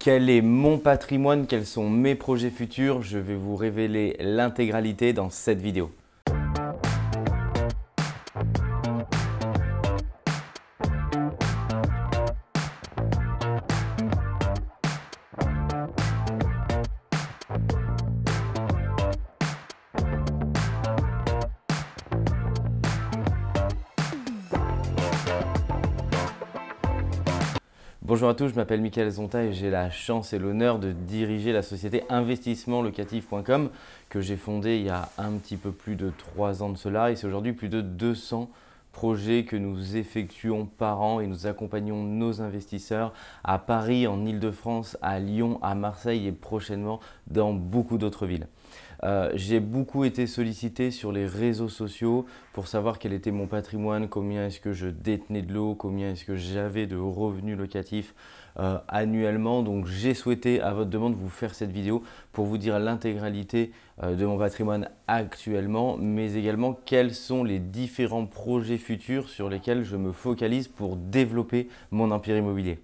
Quel est mon patrimoine Quels sont mes projets futurs Je vais vous révéler l'intégralité dans cette vidéo. Bonjour à tous, je m'appelle Michael Zonta et j'ai la chance et l'honneur de diriger la société investissementlocatif.com que j'ai fondée il y a un petit peu plus de 3 ans de cela et c'est aujourd'hui plus de 200 projets que nous effectuons par an et nous accompagnons nos investisseurs à Paris, en Ile-de-France, à Lyon, à Marseille et prochainement dans beaucoup d'autres villes. Euh, j'ai beaucoup été sollicité sur les réseaux sociaux pour savoir quel était mon patrimoine, combien est-ce que je détenais de l'eau, combien est-ce que j'avais de revenus locatifs euh, annuellement. Donc j'ai souhaité à votre demande vous faire cette vidéo pour vous dire l'intégralité euh, de mon patrimoine actuellement, mais également quels sont les différents projets futurs sur lesquels je me focalise pour développer mon empire immobilier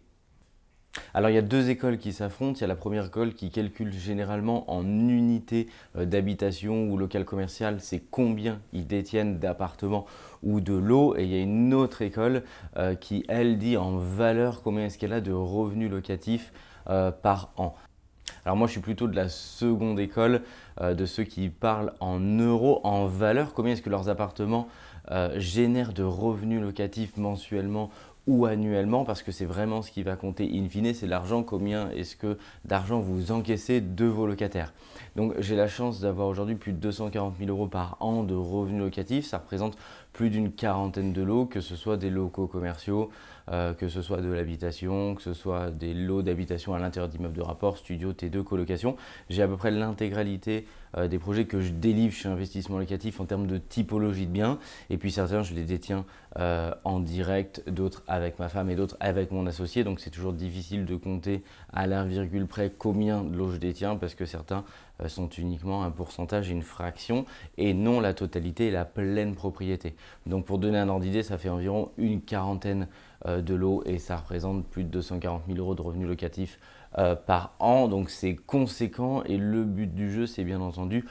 alors il y a deux écoles qui s'affrontent. Il y a la première école qui calcule généralement en unité euh, d'habitation ou local commercial, c'est combien ils détiennent d'appartements ou de lots. Et il y a une autre école euh, qui, elle, dit en valeur combien est-ce qu'elle a de revenus locatifs euh, par an. Alors moi je suis plutôt de la seconde école, de ceux qui parlent en euros, en valeur, combien est-ce que leurs appartements génèrent de revenus locatifs mensuellement ou annuellement, parce que c'est vraiment ce qui va compter in fine, c'est l'argent, combien est-ce que d'argent vous encaissez de vos locataires. Donc j'ai la chance d'avoir aujourd'hui plus de 240 000 euros par an de revenus locatifs, ça représente plus d'une quarantaine de lots, que ce soit des locaux commerciaux, euh, que ce soit de l'habitation, que ce soit des lots d'habitation à l'intérieur d'immeubles de rapport, studio, T2, colocation. J'ai à peu près l'intégralité euh, des projets que je délivre chez Investissement Locatif en termes de typologie de biens, et puis certains je les détiens euh, en direct, d'autres avec ma femme et d'autres avec mon associé. Donc c'est toujours difficile de compter à la virgule près combien de lots je détiens parce que certains euh, sont uniquement un pourcentage, une fraction et non la totalité et la pleine propriété. Donc pour donner un ordre d'idée, ça fait environ une quarantaine euh, de lots et ça représente plus de 240 000 euros de revenus locatifs par an. Donc c'est conséquent et le but du jeu, c'est bien entendu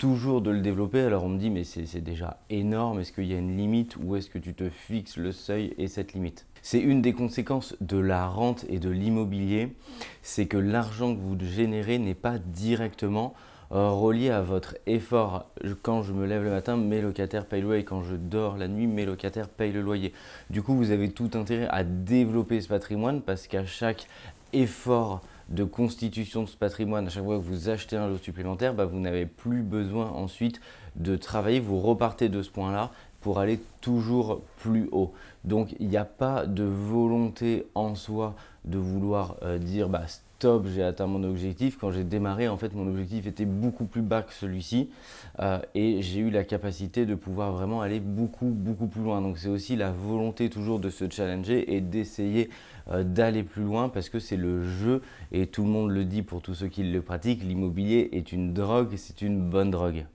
toujours de le développer. Alors on me dit, mais c'est déjà énorme, est-ce qu'il y a une limite ou est-ce que tu te fixes le seuil et cette limite C'est une des conséquences de la rente et de l'immobilier, c'est que l'argent que vous générez n'est pas directement euh, relié à votre effort. Quand je me lève le matin, mes locataires payent le loyer. Quand je dors la nuit, mes locataires payent le loyer. Du coup, vous avez tout intérêt à développer ce patrimoine parce qu'à chaque effort de constitution de ce patrimoine, à chaque fois que vous achetez un lot supplémentaire, bah, vous n'avez plus besoin ensuite de travailler, vous repartez de ce point-là pour aller toujours plus haut. Donc il n'y a pas de volonté en soi de vouloir euh, dire bah, j'ai atteint mon objectif. Quand j'ai démarré, en fait, mon objectif était beaucoup plus bas que celui-ci. Euh, et j'ai eu la capacité de pouvoir vraiment aller beaucoup, beaucoup plus loin. Donc c'est aussi la volonté toujours de se challenger et d'essayer euh, d'aller plus loin parce que c'est le jeu. Et tout le monde le dit pour tous ceux qui le pratiquent, l'immobilier est une drogue, c'est une bonne drogue.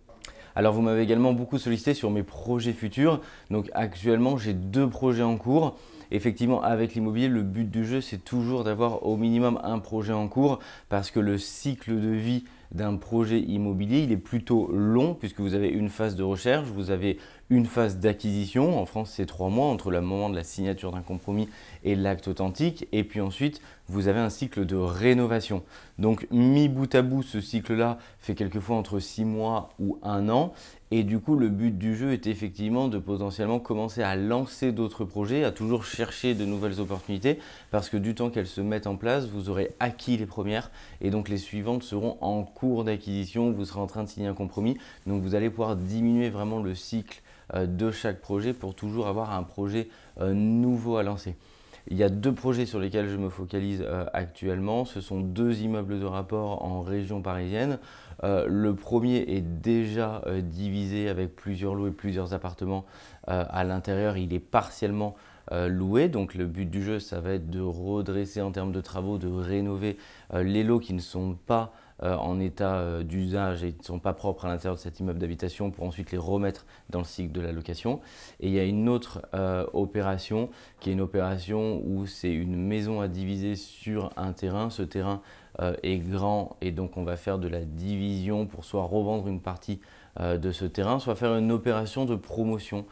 Alors vous m'avez également beaucoup sollicité sur mes projets futurs. Donc actuellement, j'ai deux projets en cours. Effectivement, avec l'immobilier, le but du jeu, c'est toujours d'avoir au minimum un projet en cours parce que le cycle de vie d'un projet immobilier, il est plutôt long puisque vous avez une phase de recherche, vous avez une phase d'acquisition. En France, c'est trois mois entre le moment de la signature d'un compromis et l'acte authentique. Et puis ensuite, vous avez un cycle de rénovation. Donc, mi bout à bout, ce cycle-là fait quelquefois entre six mois ou un an. Et du coup, le but du jeu est effectivement de potentiellement commencer à lancer d'autres projets, à toujours chercher de nouvelles opportunités, parce que du temps qu'elles se mettent en place, vous aurez acquis les premières, et donc les suivantes seront en cours d'acquisition, vous serez en train de signer un compromis, donc vous allez pouvoir diminuer vraiment le cycle euh, de chaque projet pour toujours avoir un projet euh, nouveau à lancer. Il y a deux projets sur lesquels je me focalise euh, actuellement. Ce sont deux immeubles de rapport en région parisienne. le premier est déjà divisé avec plusieurs lots et plusieurs appartements à l'intérieur. Il est partiellement loué. Donc le but du jeu, ça va être de redresser en termes de travaux, de rénover les lots qui ne sont pas euh, en état euh, d'usage et ne sont pas propres à l'intérieur de cet immeuble d'habitation pour ensuite les remettre dans le cycle de la location. Et il y a une autre euh, opération qui est une opération où c'est une maison à diviser sur un terrain. Ce terrain est grand et donc on va faire de la division pour soit revendre une partie de ce terrain, soit faire une opération de promotion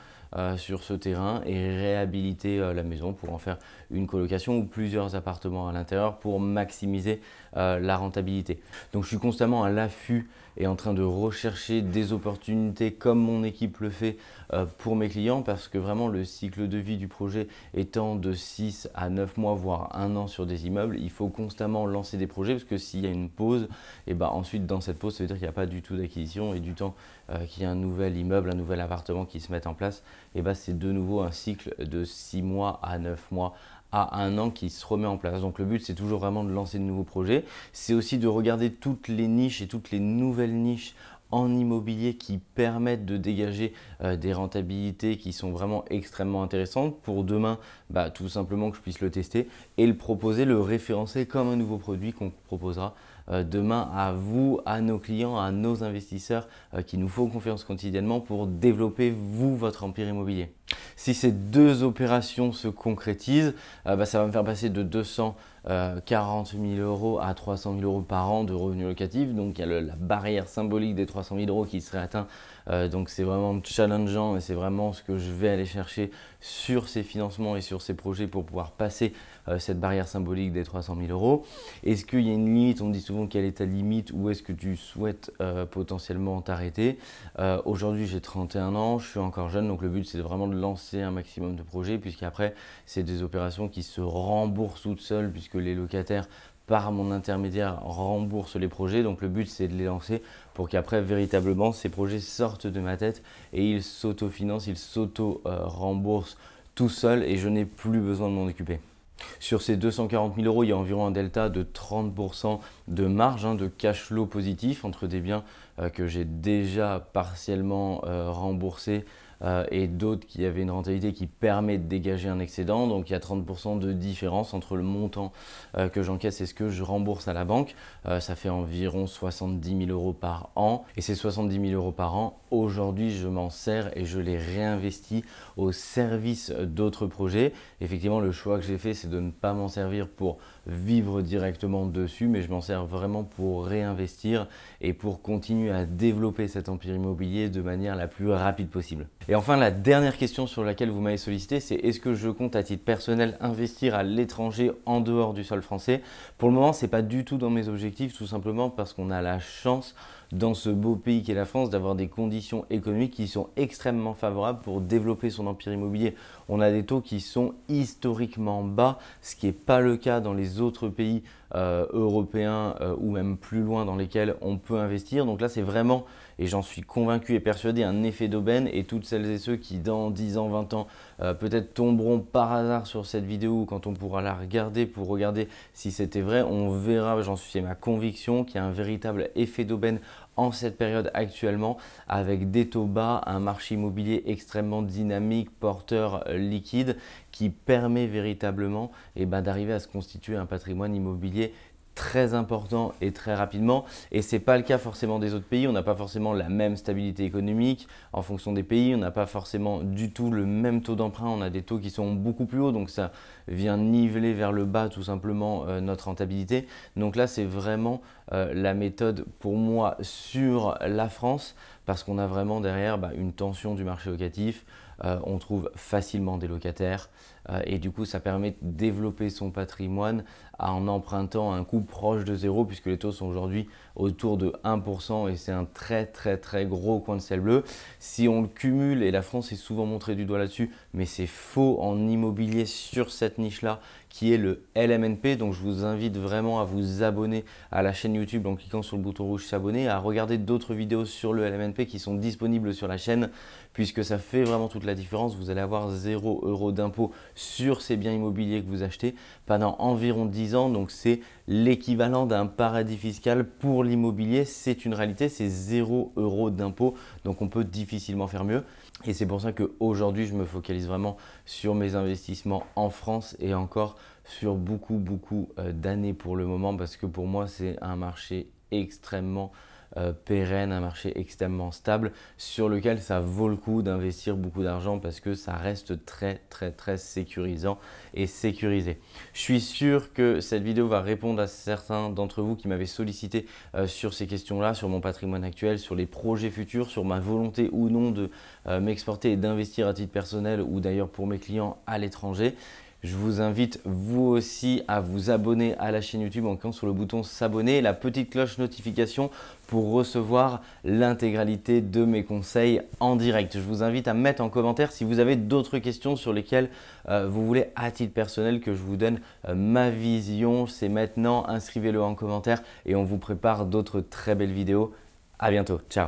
sur ce terrain et réhabiliter la maison pour en faire une colocation ou plusieurs appartements à l'intérieur pour maximiser la rentabilité. Donc je suis constamment à l'affût et en train de rechercher des opportunités comme mon équipe le fait euh, pour mes clients parce que vraiment le cycle de vie du projet étant de 6 à 9 mois voire un an sur des immeubles, il faut constamment lancer des projets parce que s'il y a une pause, et eh ben, ensuite dans cette pause ça veut dire qu'il n'y a pas du tout d'acquisition et du temps euh, qu'il y a un nouvel immeuble, un nouvel appartement qui se mette en place, et eh ben, c'est de nouveau un cycle de 6 mois à 9 mois à un an qui se remet en place. Donc le but, c'est toujours vraiment de lancer de nouveaux projets. C'est aussi de regarder toutes les niches et toutes les nouvelles niches en immobilier qui permettent de dégager euh, des rentabilités qui sont vraiment extrêmement intéressantes pour demain, bah, tout simplement que je puisse le tester et le proposer, le référencer comme un nouveau produit qu'on proposera euh, demain à vous, à nos clients, à nos investisseurs euh, qui nous font confiance quotidiennement pour développer vous votre empire immobilier. Si ces deux opérations se concrétisent, euh, bah, ça va me faire passer de 200 40 euh, 000 euros à 300 000 euros par an de revenus locatifs. Donc il y a la barrière symbolique des 300 000 euros qui serait atteinte. Euh, donc c'est vraiment challengeant et c'est vraiment ce que je vais aller chercher sur ces financements et sur ces projets pour pouvoir passer euh, cette barrière symbolique des 300 000 euros. Est-ce qu'il y a une limite On dit souvent quelle est ta limite Où est-ce que tu souhaites potentiellement t'arrêter Aujourd'hui j'ai 31 ans, je suis encore jeune, donc le but c'est vraiment de lancer un maximum de projets puisqu'après c'est des opérations qui se remboursent toutes seules puisque les locataires par mon intermédiaire remboursent les projets. Donc le but c'est de les lancer pour qu'après véritablement ces projets sortent de ma tête et ils s'autofinancent, ils s'auto-remboursent tout seuls et je n'ai plus besoin de m'en occuper. Sur ces 240 000 euros, il y a environ un delta de 30% de marge, hein, de cash flow positif entre des biens euh, que j'ai déjà partiellement remboursé remboursés euh, et d'autres qui avaient une rentabilité qui permet de dégager un excédent. Donc il y a 30% de différence entre le montant euh, que j'encaisse et ce que je rembourse à la banque. Euh, ça fait environ 70 000 euros par an. Et ces 70 000 euros par an, aujourd'hui, je m'en sers et je les réinvestis au service d'autres projets. Effectivement, le choix que j'ai fait, c'est de ne pas m'en servir pour vivre directement dessus, mais je m'en sers vraiment pour réinvestir et pour continuer à développer cet empire immobilier de manière la plus rapide possible. Et enfin, la dernière question sur laquelle vous m'avez sollicité, c'est est-ce que je compte à titre personnel investir à l'étranger en dehors du sol français Pour le moment, ce n'est pas du tout dans mes objectifs, tout simplement parce qu'on a la chance dans ce beau pays qu'est la France d'avoir des conditions économiques qui sont extrêmement favorables pour développer son empire immobilier. On a des taux qui sont historiquement bas, ce qui n'est pas le cas dans les autres pays euh, européens euh, ou même plus loin dans lesquels on peut investir. Donc là, c'est vraiment et j'en suis convaincu et persuadé, un effet d'aubaine. Et toutes celles et ceux qui, dans 10 ans, 20 ans, euh, peut-être tomberont par hasard sur cette vidéo quand on pourra la regarder pour regarder si c'était vrai, on verra, j'en suis ma conviction, qu'il y a un véritable effet d'aubaine en cette période actuellement avec des taux bas, un marché immobilier extrêmement dynamique, porteur euh, liquide qui permet véritablement et eh ben, d'arriver à se constituer un patrimoine immobilier très important et très rapidement. Et ce n'est pas le cas forcément des autres pays. On n'a pas forcément la même stabilité économique en fonction des pays. On n'a pas forcément du tout le même taux d'emprunt. On a des taux qui sont beaucoup plus hauts. Donc ça vient niveler vers le bas tout simplement euh, notre rentabilité. Donc là, c'est vraiment euh, la méthode pour moi sur la France parce qu'on a vraiment derrière bah, une tension du marché locatif. Euh, on trouve facilement des locataires et du coup ça permet de développer son patrimoine en empruntant un coût proche de zéro puisque les taux sont aujourd'hui autour de 1% et c'est un très très très gros coin de sel bleu. Si on le cumule, et la France est souvent montrée du doigt là-dessus, mais c'est faux en immobilier sur cette niche-là qui est le LMNP. Donc je vous invite vraiment à vous abonner à la chaîne YouTube en cliquant sur le bouton rouge s'abonner, à regarder d'autres vidéos sur le LMNP qui sont disponibles sur la chaîne puisque ça fait vraiment toute la différence. Vous allez avoir 0 euros d'impôt sur ces biens immobiliers que vous achetez pendant environ 10 donc c'est l'équivalent d'un paradis fiscal pour l'immobilier. C'est une réalité, c'est 0 euros d'impôt, donc on peut difficilement faire mieux. Et c'est pour ça qu'aujourd'hui, je me focalise vraiment sur mes investissements en France et encore sur beaucoup, beaucoup euh, d'années pour le moment, parce que pour moi, c'est un marché extrêmement euh, pérenne, un marché extrêmement stable sur lequel ça vaut le coup d'investir beaucoup d'argent parce que ça reste très très très sécurisant et sécurisé. Je suis sûr que cette vidéo va répondre à certains d'entre vous qui m'avaient sollicité euh, sur ces questions-là, sur mon patrimoine actuel, sur les projets futurs, sur ma volonté ou non de euh, m'exporter et d'investir à titre personnel ou d'ailleurs pour mes clients à l'étranger. Je vous invite vous aussi à vous abonner à la chaîne YouTube en cliquant sur le bouton s'abonner et la petite cloche notification pour recevoir l'intégralité de mes conseils en direct. Je vous invite à mettre en commentaire si vous avez d'autres questions sur lesquelles euh, vous voulez à titre personnel que je vous donne euh, ma vision. C'est maintenant, inscrivez-le en commentaire et on vous prépare d'autres très belles vidéos. À bientôt, ciao